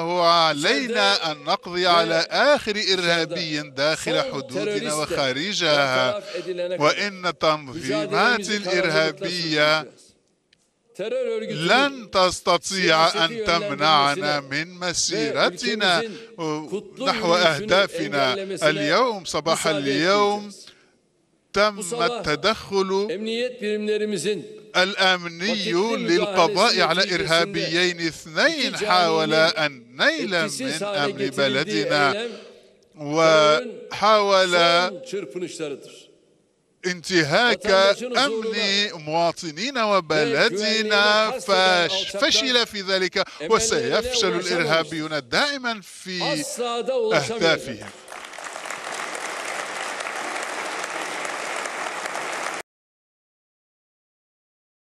وعلينا أن نقضي على آخر إرهابي داخل حدودنا وخارجها وإن تنظيمات الإرهابية لن تستطيع أن تمنعنا من مسيرتنا نحو أهدافنا اليوم صباح اليوم تم التدخل الأمني للقضاء على إرهابيين اثنين حاولا أن نيل من أمن بلدنا وحاول انتهاك أمن مواطنين وبلدنا ففشل في ذلك وسيفشل الإرهابيون دائما في أهدافهم